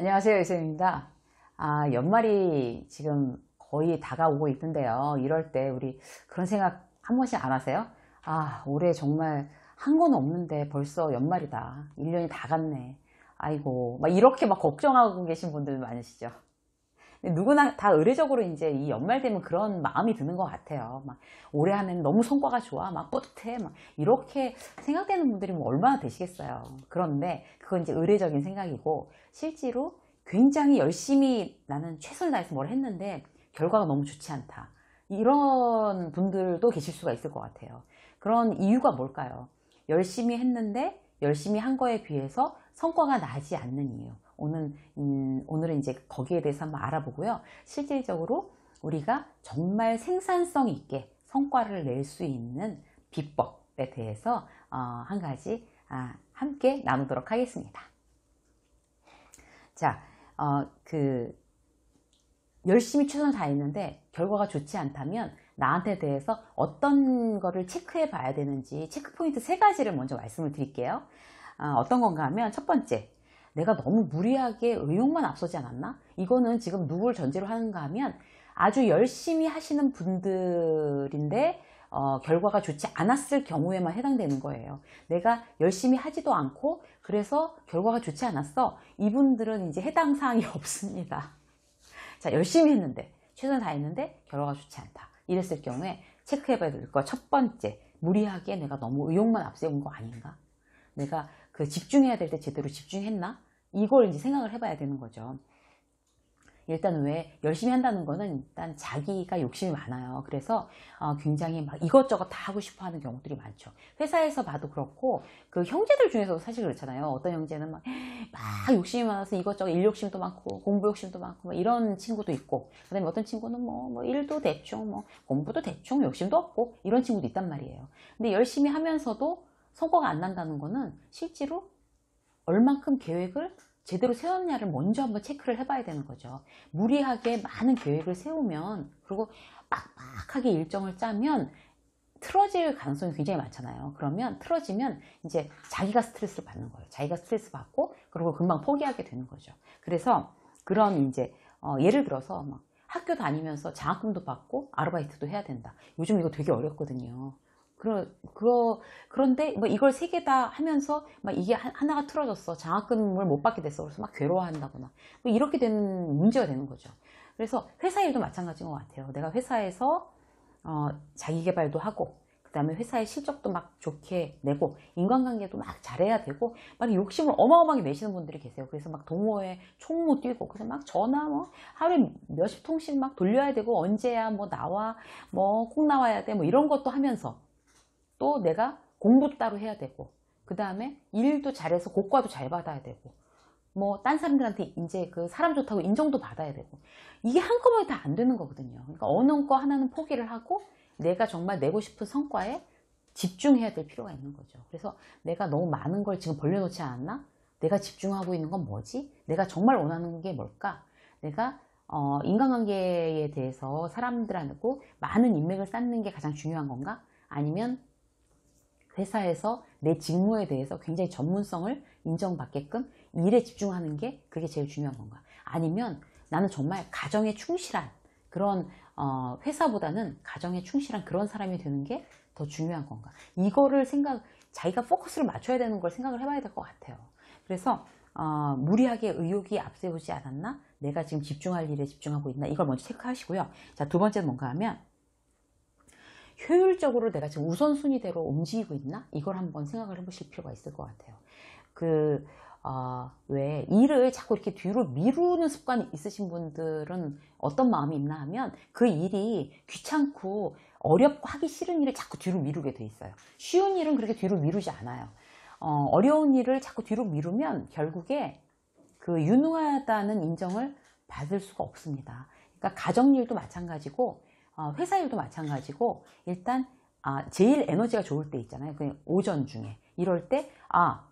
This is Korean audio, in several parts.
안녕하세요 이쌤입니다 아, 연말이 지금 거의 다가오고 있는데요 이럴 때 우리 그런 생각 한 번씩 안 하세요? 아 올해 정말 한 건 없는데 벌써 연말이다 1년이 다 갔네 아이고 막 이렇게 막 걱정하고 계신 분들 많으시죠 누구나 다 의례적으로 이제 이 연말 되면 그런 마음이 드는 것 같아요. 막 올해 하면 너무 성과가 좋아, 막 뿌듯해, 막 이렇게 생각되는 분들이 뭐 얼마나 되시겠어요. 그런데 그건 이제 의례적인 생각이고 실제로 굉장히 열심히 나는 최선을 다해서 뭘 했는데 결과가 너무 좋지 않다. 이런 분들도 계실 수가 있을 것 같아요. 그런 이유가 뭘까요? 열심히 했는데 열심히 한 거에 비해서 성과가 나지 않는 이유. 오늘, 음, 오늘은 이제 거기에 대해서 한번 알아보고요. 실질적으로 우리가 정말 생산성 있게 성과를 낼 수 있는 비법에 대해서 어, 한 가지 아, 함께 나누도록 하겠습니다. 자, 어, 그 열심히 최선을 다했는데 결과가 좋지 않다면 나한테 대해서 어떤 거를 체크해 봐야 되는지 체크포인트 세 가지를 먼저 말씀을 드릴게요. 어, 어떤 건가 하면 첫 번째, 내가 너무 무리하게 의욕만 앞서지 않았나? 이거는 지금 누굴 전제로 하는가 하면 아주 열심히 하시는 분들인데 어, 결과가 좋지 않았을 경우에만 해당되는 거예요. 내가 열심히 하지도 않고 그래서 결과가 좋지 않았어. 이분들은 이제 해당 사항이 없습니다. 자 열심히 했는데 최선을 다했는데 결과가 좋지 않다. 이랬을 경우에 체크해봐야 될 거 첫 번째 무리하게 내가 너무 의욕만 앞세운 거 아닌가? 내가 그 집중해야 될 때 제대로 집중했나? 이걸 이제 생각을 해봐야 되는 거죠. 일단 왜 열심히 한다는 거는 일단 자기가 욕심이 많아요 그래서 어, 굉장히 막 이것저것 다 하고 싶어 하는 경우들이 많죠 회사에서 봐도 그렇고 그 형제들 중에서도 사실 그렇잖아요 어떤 형제는 막, 막 욕심이 많아서 이것저것 일 욕심도 많고 공부 욕심도 많고 이런 친구도 있고 그 다음에 어떤 친구는 뭐, 뭐 일도 대충 뭐 공부도 대충 욕심도 없고 이런 친구도 있단 말이에요 근데 열심히 하면서도 성과가 안 난다는 거는 실제로 얼만큼 계획을 제대로 세웠냐를 먼저 한번 체크를 해봐야 되는 거죠. 무리하게 많은 계획을 세우면 그리고 빡빡하게 일정을 짜면 틀어질 가능성이 굉장히 많잖아요. 그러면 틀어지면 이제 자기가 스트레스를 받는 거예요. 자기가 스트레스 받고 그리고 금방 포기하게 되는 거죠. 그래서 그런 이제 어 예를 들어서 막 학교 다니면서 장학금도 받고 아르바이트도 해야 된다. 요즘 이거 되게 어렵거든요. 그런 그러, 그런데 뭐 이걸 세 개 다 하면서 막 이게 하나가 틀어졌어 장학금을 못 받게 됐어 그래서 막 괴로워한다거나 뭐 이렇게 되는 문제가 되는 거죠 그래서 회사 일도 마찬가지인 것 같아요 내가 회사에서 어, 자기 개발도 하고 그 다음에 회사의 실적도 막 좋게 내고 인간관계도 막 잘해야 되고 막 욕심을 어마어마하게 내시는 분들이 계세요 그래서 막 동호회 총무 뛰고 그래서 막 전화 뭐 하루에 몇십 통씩 막 돌려야 되고 언제야 뭐 나와 뭐 꼭 나와야 돼 뭐 이런 것도 하면서 또 내가 공부 따로 해야 되고 그 다음에 일도 잘해서 고과도 잘 받아야 되고 뭐 딴 사람들한테 이제 그 사람 좋다고 인정도 받아야 되고 이게 한꺼번에 다 안 되는 거거든요 그러니까 어느 거 하나는 포기를 하고 내가 정말 내고 싶은 성과에 집중해야 될 필요가 있는 거죠 그래서 내가 너무 많은 걸 지금 벌려놓지 않았나 내가 집중하고 있는 건 뭐지 내가 정말 원하는 게 뭘까 내가 어, 인간관계에 대해서 사람들하고 많은 인맥을 쌓는 게 가장 중요한 건가 아니면 회사에서 내 직무에 대해서 굉장히 전문성을 인정받게끔 일에 집중하는 게 그게 제일 중요한 건가 아니면 나는 정말 가정에 충실한 그런 어, 회사보다는 가정에 충실한 그런 사람이 되는 게 더 중요한 건가 이거를 생각 자기가 포커스를 맞춰야 되는 걸 생각을 해봐야 될 것 같아요 그래서 어, 무리하게 의욕이 앞세우지 않았나 내가 지금 집중할 일에 집중하고 있나 이걸 먼저 체크하시고요 자두 번째는 뭔가 하면 효율적으로 내가 지금 우선순위대로 움직이고 있나? 이걸 한번 생각을 해보실 필요가 있을 것 같아요. 그, 어, 왜 일을 자꾸 이렇게 뒤로 미루는 습관이 있으신 분들은 어떤 마음이 있나 하면 그 일이 귀찮고 어렵고 하기 싫은 일을 자꾸 뒤로 미루게 돼 있어요. 쉬운 일은 그렇게 뒤로 미루지 않아요. 어, 어려운 일을 자꾸 뒤로 미루면 결국에 그 유능하다는 인정을 받을 수가 없습니다. 그러니까 가정일도 마찬가지고 어, 회사 일도 마찬가지고 일단 아, 제일 에너지가 좋을 때 있잖아요. 그냥 오전 중에 이럴 때 아,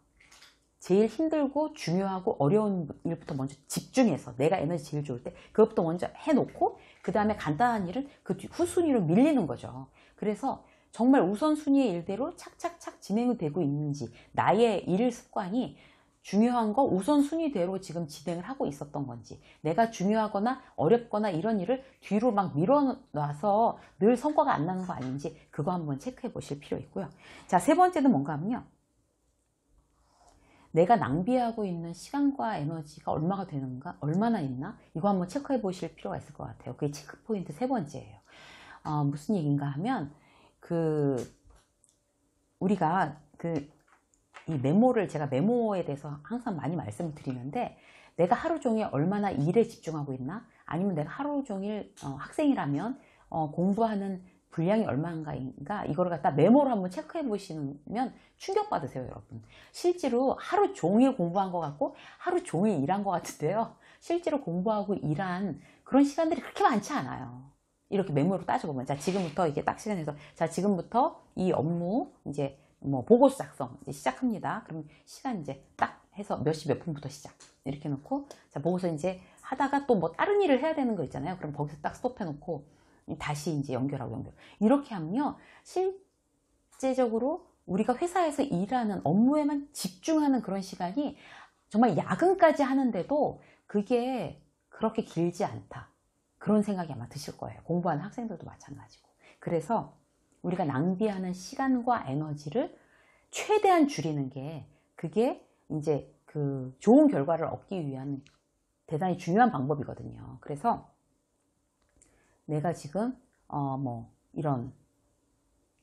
제일 힘들고 중요하고 어려운 일부터 먼저 집중해서 내가 에너지 제일 좋을 때 그것부터 먼저 해놓고 그 다음에 간단한 일은 그 후순위로 밀리는 거죠. 그래서 정말 우선순위의 일대로 착착착 진행이 되고 있는지 나의 일 습관이 중요한 거 우선순위대로 지금 진행을 하고 있었던 건지 내가 중요하거나 어렵거나 이런 일을 뒤로 막 밀어놔서 늘 성과가 안 나는 거 아닌지 그거 한번 체크해 보실 필요 있고요. 자, 세 번째는 뭔가 하면요. 내가 낭비하고 있는 시간과 에너지가 얼마가 되는가, 얼마나 있나 이거 한번 체크해 보실 필요가 있을 것 같아요. 그게 체크 포인트 세 번째예요. 어, 무슨 얘기인가 하면 그 우리가 그이 메모를 제가 메모에 대해서 항상 많이 말씀드리는데 을 내가 하루 종일 얼마나 일에 집중하고 있나 아니면 내가 하루 종일 어, 학생이라면 어, 공부하는 분량이 얼마인가 이걸 갖다 메모를 한번 체크해 보시면 충격받으세요 여러분 실제로 하루 종일 공부한 것 같고 하루 종일 일한 것 같은데요 실제로 공부하고 일한 그런 시간들이 그렇게 많지 않아요 이렇게 메모로 따져보면 자 지금부터 이게 딱 시간에서 자 지금부터 이 업무 이제 뭐 보고 작성 시작합니다. 그럼 시간 이제 딱 해서 몇 시 몇 분부터 시작 이렇게 놓고 자 보고서 이제 하다가 또 뭐 다른 일을 해야 되는 거 있잖아요. 그럼 거기서 딱 스톱해 놓고 다시 이제 연결하고 연결 이렇게 하면요 실제적으로 우리가 회사에서 일하는 업무에만 집중하는 그런 시간이 정말 야근까지 하는데도 그게 그렇게 길지 않다 그런 생각이 아마 드실 거예요 공부하는 학생들도 마찬가지고 그래서 우리가 낭비하는 시간과 에너지를 최대한 줄이는 게 그게 이제 그 좋은 결과를 얻기 위한 대단히 중요한 방법이거든요. 그래서 내가 지금 어 뭐 이런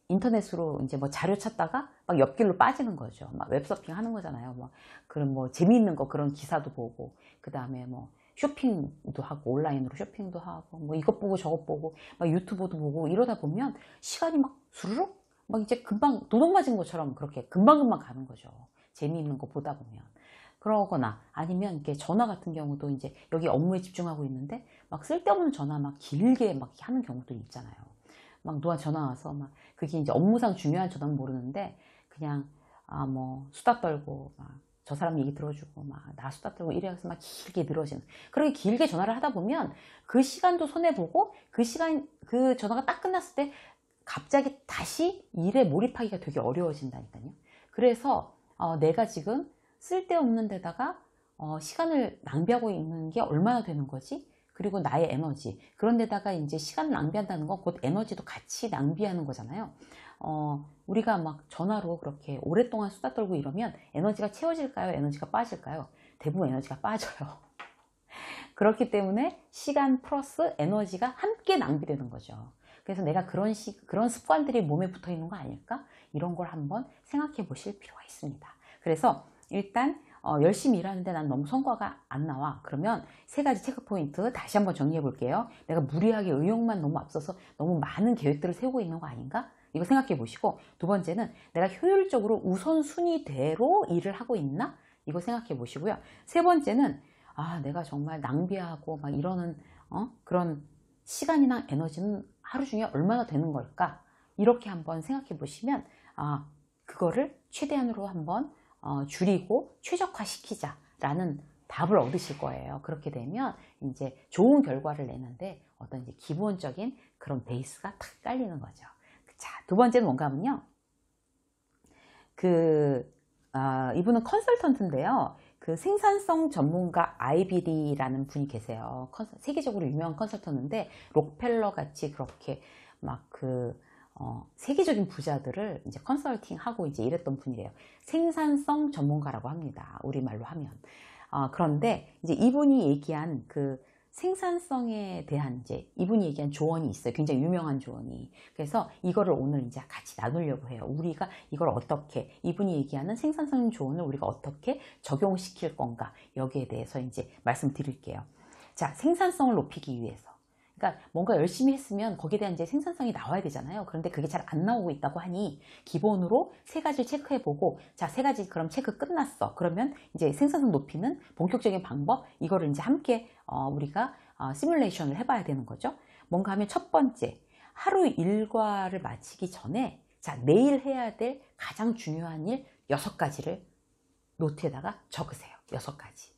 인터넷으로 이제 뭐 자료 찾다가 막 옆길로 빠지는 거죠. 막 웹서핑 하는 거잖아요. 뭐 그런 뭐 재미있는 거 그런 기사도 보고 그 다음에 뭐 쇼핑도 하고 온라인으로 쇼핑도 하고 뭐 이것 보고 저것 보고 막 유튜브도 보고 이러다 보면 시간이 막 수르륵 막 이제 금방 도둑 맞은 것처럼 그렇게 금방금방 가는 거죠 재미있는 거 보다 보면 그러거나 아니면 이렇게 전화 같은 경우도 이제 여기 업무에 집중하고 있는데 막 쓸데없는 전화 막 길게 막 하는 경우도 있잖아요 막 누가 전화 와서 막 그게 이제 업무상 중요한 전화는 모르는데 그냥 아 뭐 수다 떨고 막저 사람 얘기 들어주고 막나 수다 떨고 이래서 막 길게 늘어지는 그렇게 길게 전화를 하다 보면 그 시간도 손해보고 그 시간 그 전화가 딱 끝났을 때 갑자기 다시 일에 몰입하기가 되게 어려워진다니까요 그래서 어, 내가 지금 쓸데없는 데다가 어, 시간을 낭비하고 있는 게 얼마나 되는 거지 그리고 나의 에너지 그런 데다가 이제 시간을 낭비한다는 건 곧 에너지도 같이 낭비하는 거잖아요 어, 우리가 막 전화로 그렇게 오랫동안 수다 떨고 이러면 에너지가 채워질까요? 에너지가 빠질까요? 대부분 에너지가 빠져요. 그렇기 때문에 시간 플러스 에너지가 함께 낭비되는 거죠. 그래서 내가 그런 시, 그런 습관들이 몸에 붙어 있는 거 아닐까? 이런 걸 한번 생각해 보실 필요가 있습니다. 그래서 일단 어, 열심히 일하는데 난 너무 성과가 안 나와. 그러면 세 가지 체크 포인트 다시 한번 정리해 볼게요. 내가 무리하게 의욕만 너무 앞서서 너무 많은 계획들을 세우고 있는 거 아닌가? 이거 생각해 보시고 두 번째는 내가 효율적으로 우선순위대로 일을 하고 있나? 이거 생각해 보시고요. 세 번째는 아 내가 정말 낭비하고 막 이러는 어? 그런 시간이나 에너지는 하루 중에 얼마나 되는 걸까? 이렇게 한번 생각해 보시면 아 그거를 최대한으로 한번 어, 줄이고 최적화시키자 라는 답을 얻으실 거예요. 그렇게 되면 이제 좋은 결과를 내는데 어떤 이제 기본적인 그런 베이스가 탁 깔리는 거죠. 자, 두 번째는 뭔가 하면요. 그, 아, 이분은 컨설턴트인데요. 그 생산성 전문가 아이비리라는 분이 계세요. 컨설, 세계적으로 유명한 컨설턴트인데, 록펠러 같이 그렇게 막 그, 어, 세계적인 부자들을 이제 컨설팅하고 이제 이랬던 분이래요. 생산성 전문가라고 합니다. 우리말로 하면. 어, 그런데 이제 이분이 얘기한 그 생산성에 대한 이제 이분이 얘기한 조언이 있어요. 굉장히 유명한 조언이. 그래서 이거를 오늘 이제 같이 나누려고 해요. 우리가 이걸 어떻게 이분이 얘기하는 생산성 조언을 우리가 어떻게 적용시킬 건가 여기에 대해서 이제 말씀드릴게요. 자, 생산성을 높이기 위해서 그러니까 뭔가 열심히 했으면 거기에 대한 이제 생산성이 나와야 되잖아요. 그런데 그게 잘 안 나오고 있다고 하니 기본으로 세 가지를 체크해보고 자 세 가지 그럼 체크 끝났어. 그러면 이제 생산성 높이는 본격적인 방법 이거를 이제 함께 어, 우리가 어, 시뮬레이션을 해봐야 되는 거죠. 뭔가 하면 첫 번째 하루 일과를 마치기 전에 자 내일 해야 될 가장 중요한 일 여섯 가지를 노트에다가 적으세요. 여섯 가지.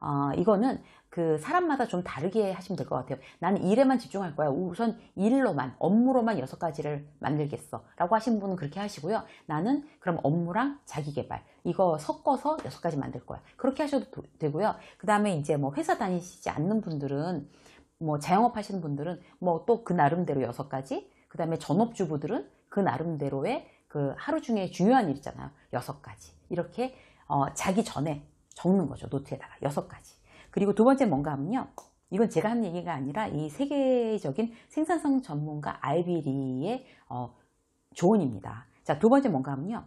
어, 이거는 그 사람마다 좀 다르게 하시면 될 것 같아요. 나는 일에만 집중할 거야. 우선 일로만, 업무로만 여섯 가지를 만들겠어. 라고 하시는 분은 그렇게 하시고요. 나는 그럼 업무랑 자기개발 이거 섞어서 여섯 가지 만들 거야. 그렇게 하셔도 도, 되고요. 그 다음에 이제 뭐 회사 다니시지 않는 분들은 뭐 자영업 하시는 분들은 뭐 또 그 나름대로 여섯 가지 그 다음에 전업주부들은 그 나름대로의 그 하루 중에 중요한 일이잖아요. 여섯 가지 이렇게 어, 자기 전에 적는 거죠. 노트에다가 여섯 가지. 그리고 두 번째 뭔가 하면요. 이건 제가 한 얘기가 아니라 이 세계적인 생산성 전문가 알비리의 어, 조언입니다. 자, 두 번째 뭔가 하면요.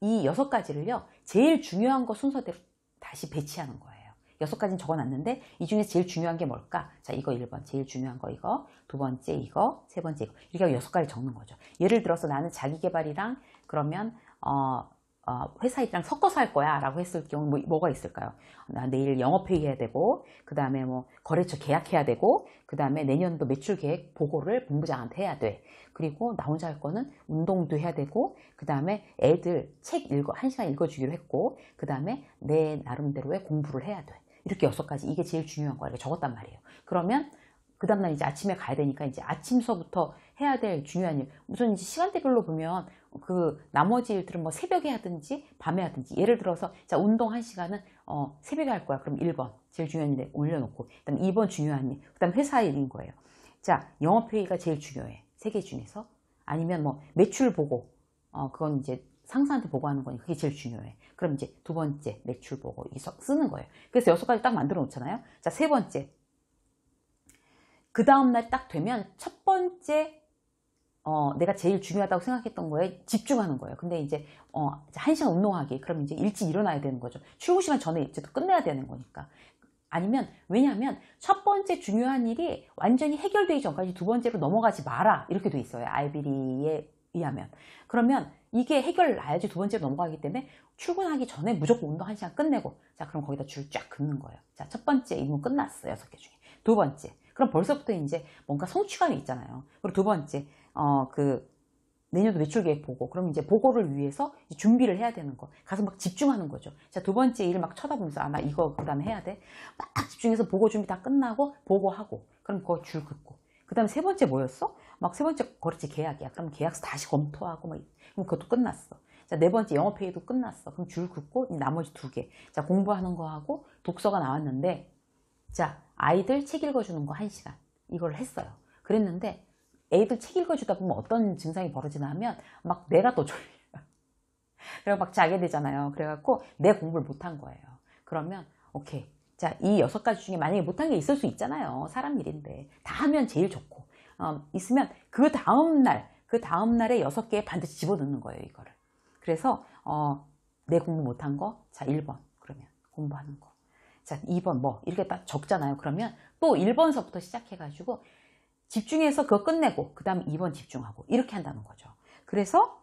이 여섯 가지를요. 제일 중요한 거 순서대로 다시 배치하는 거예요. 여섯 가지는 적어놨는데 이중에 제일 중요한 게 뭘까? 자, 이거 1번. 제일 중요한 거 이거. 두 번째 이거. 세 번째 이거. 이렇게 하고 여섯 가지 적는 거죠. 예를 들어서 나는 자기개발이랑 그러면 어, 어, 회사 입장 섞어서 할 거야 라고 했을 경우 뭐, 뭐가 있을까요? 어, 나 내일 영업회의 해야 되고 그 다음에 뭐 거래처 계약해야 되고 그 다음에 내년도 매출 계획 보고를 본부장한테 해야 돼 그리고 나 혼자 할 거는 운동도 해야 되고 그 다음에 애들 책 읽어 한 시간 읽어주기로 했고 그 다음에 내 나름대로의 공부를 해야 돼 이렇게 여섯 가지 이게 제일 중요한 거야 이렇게 적었단 말이에요 그러면 그 다음날 이제 아침에 가야 되니까 이제 아침서부터 해야 될 중요한 일 우선 이제 시간대별로 보면 그 나머지 일들은 뭐 새벽에 하든지 밤에 하든지 예를 들어서 자 운동 한 시간은 어 새벽에 할 거야 그럼 1번 제일 중요한 일 올려놓고 그다음 2번 중요한 일그 다음 회사 일인 거예요 자 영업회의가 제일 중요해 세개 중에서 아니면 뭐 매출 보고 어 그건 이제 상사한테 보고하는 거니 까 그게 제일 중요해 그럼 이제 두 번째 매출 보고 이 쓰는 거예요 그래서 여섯 가지 딱 만들어 놓잖아요 자세 번째 그 다음날 딱 되면 첫 번째 어, 내가 제일 중요하다고 생각했던 거에 집중하는 거예요. 근데 이제 어, 한 시간 운동하기 그럼 이제 일찍 일어나야 되는 거죠. 출근 시간 전에 이제 또 끝내야 되는 거니까. 아니면 왜냐하면 첫 번째 중요한 일이 완전히 해결되기 전까지 두 번째로 넘어가지 마라 이렇게 돼 있어요. 아이비리에 의하면 그러면 이게 해결 나야지 두 번째로 넘어가기 때문에 출근하기 전에 무조건 운동 한 시간 끝내고 자 그럼 거기다 줄 쫙 긋는 거예요. 자 첫 번째 임무 끝났어 여섯 개 중에 두 번째 그럼 벌써부터 이제 뭔가 성취감이 있잖아요. 그리고 두 번째 어, 그 내년도 매출 계획 보고 그럼 이제 보고를 위해서 이제 준비를 해야 되는 거 가서 막 집중하는 거죠 자 두 번째 일을막 쳐다보면서 아 나 이거 그 다음에 해야 돼 막 집중해서 보고 준비 다 끝나고 보고하고 그럼 그거 줄 긋고 그 다음에 세 번째 뭐였어? 막 세 번째 거래처 계약이야 그럼 계약서 다시 검토하고 막 그럼 그것도 끝났어 자 네 번째 영업회의도 끝났어 그럼 줄 긋고 나머지 두 개 자 공부하는 거하고 독서가 나왔는데 자 아이들 책 읽어주는 거 한 시간 이걸 했어요 그랬는데 애들 책 읽어주다 보면 어떤 증상이 벌어지나 하면 막 내가 더 졸려요. 그리고 막 자게 되잖아요. 그래갖고 내 공부를 못한 거예요. 그러면 오케이. 자, 이 여섯 가지 중에 만약에 못한 게 있을 수 있잖아요. 사람 일인데. 다 하면 제일 좋고. 어, 있으면 그 다음날, 그 다음날에 여섯 개 반드시 집어넣는 거예요. 이거를. 그래서 어, 내 공부 못한 거, 자 1번 그러면 공부하는 거. 자 2번 뭐 이렇게 딱 적잖아요. 그러면 또 1번서부터 시작해가지고 집중해서 그거 끝내고 그 다음 2번 집중하고 이렇게 한다는 거죠. 그래서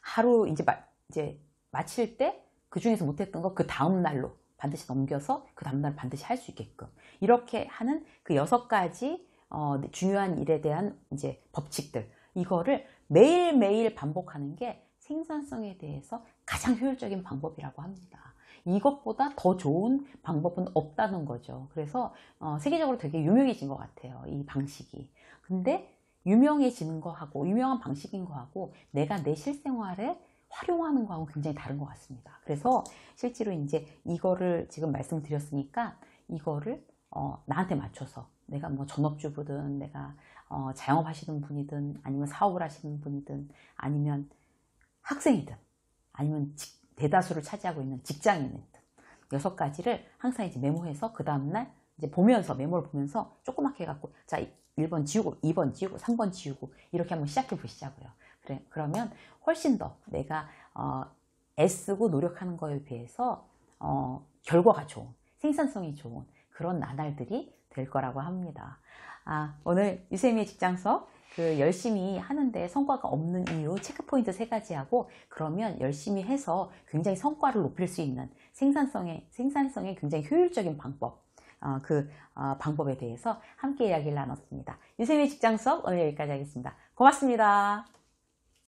하루 이제, 마, 이제 마칠 때 그 중에서 못했던 거 그 다음 날로 반드시 넘겨서 그 다음날 반드시 할 수 있게끔 이렇게 하는 그 여섯 가지 어, 중요한 일에 대한 이제 법칙들 이거를 매일매일 반복하는 게 생산성에 대해서 가장 효율적인 방법이라고 합니다. 이것보다 더 좋은 방법은 없다는 거죠. 그래서 어, 세계적으로 되게 유명해진 것 같아요. 이 방식이. 근데 유명해지는 거하고 유명한 방식인 거하고 내가 내 실생활에 활용하는 거하고 굉장히 다른 것 같습니다. 그래서 실제로 이제 이거를 지금 말씀드렸으니까 이거를 어, 나한테 맞춰서 내가 뭐 전업주부든 내가 어, 자영업 하시는 분이든 아니면 사업을 하시는 분이든 아니면 학생이든 아니면 직, 대다수를 차지하고 있는 직장인들 여섯 가지를 항상 이제 메모해서 그 다음날 이제 보면서 메모를 보면서 조그맣게 해갖고 자 1번 지우고 2번 지우고 3번 지우고 이렇게 한번 시작해 보시자고요 그래 그러면 훨씬 더 내가 어, 애쓰고 노력하는 거에 비해서 어, 결과가 좋은 생산성이 좋은 그런 나날들이 될 거라고 합니다 아 오늘 유세미의 직장서 그 열심히 하는데 성과가 없는 이유 체크포인트 세 가지하고 그러면 열심히 해서 굉장히 성과를 높일 수 있는 생산성의 생산성의 굉장히 효율적인 방법 어, 그 어, 방법에 대해서 함께 이야기를 나눴습니다. 유쌤의 직장 수업 오늘 여기까지 하겠습니다. 고맙습니다.